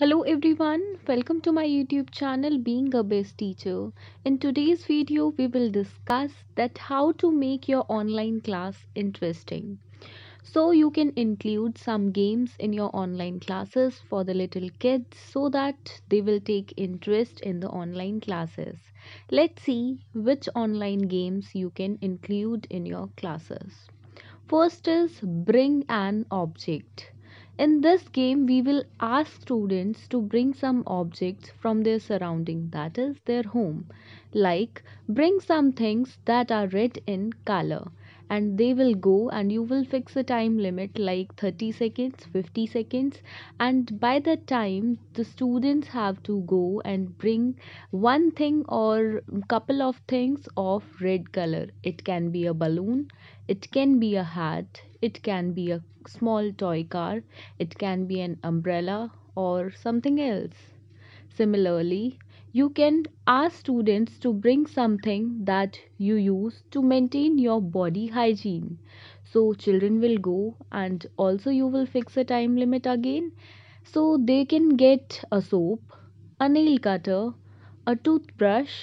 Hello everyone, welcome to my YouTube channel Being a Best Teacher. In today's video, we will discuss that how to make your online class interesting. So you can include some games in your online classes for the little kids so that they will take interest in the online classes. Let's see which online games you can include in your classes. First is bring an object in this game, we will ask students to bring some objects from their surrounding, that is their home. Like, bring some things that are red in color and they will go and you will fix a time limit like 30 seconds 50 seconds and by that time the students have to go and bring one thing or couple of things of red color it can be a balloon it can be a hat it can be a small toy car it can be an umbrella or something else similarly you can ask students to bring something that you use to maintain your body hygiene. So children will go and also you will fix a time limit again. So they can get a soap, a nail cutter, a toothbrush,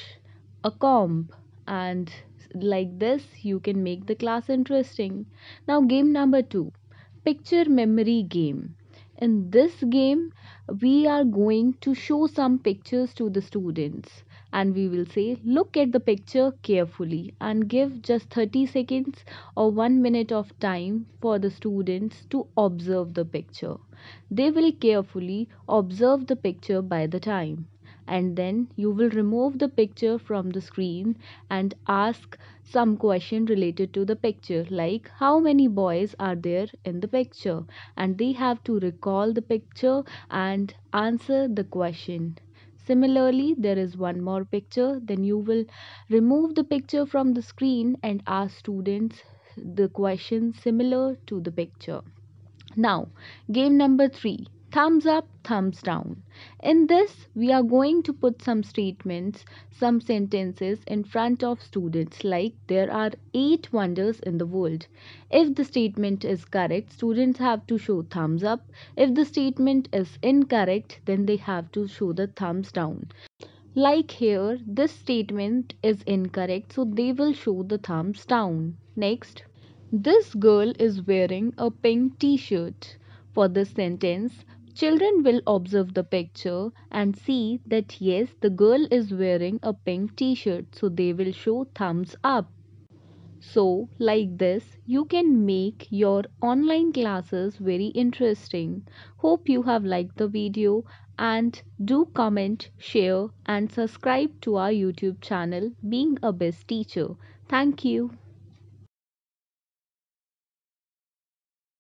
a comb and like this you can make the class interesting. Now game number 2. Picture memory game in this game we are going to show some pictures to the students and we will say look at the picture carefully and give just 30 seconds or 1 minute of time for the students to observe the picture they will carefully observe the picture by the time and then you will remove the picture from the screen and ask some question related to the picture like how many boys are there in the picture and they have to recall the picture and answer the question Similarly, there is one more picture. Then you will remove the picture from the screen and ask students the question similar to the picture. Now, game number three thumbs up, thumbs down. In this, we are going to put some statements, some sentences in front of students like there are 8 wonders in the world. If the statement is correct, students have to show thumbs up. If the statement is incorrect, then they have to show the thumbs down. Like here, this statement is incorrect, so they will show the thumbs down. Next, this girl is wearing a pink t-shirt. For this sentence, Children will observe the picture and see that yes, the girl is wearing a pink t shirt, so they will show thumbs up. So, like this, you can make your online classes very interesting. Hope you have liked the video and do comment, share, and subscribe to our YouTube channel, Being a Best Teacher. Thank you.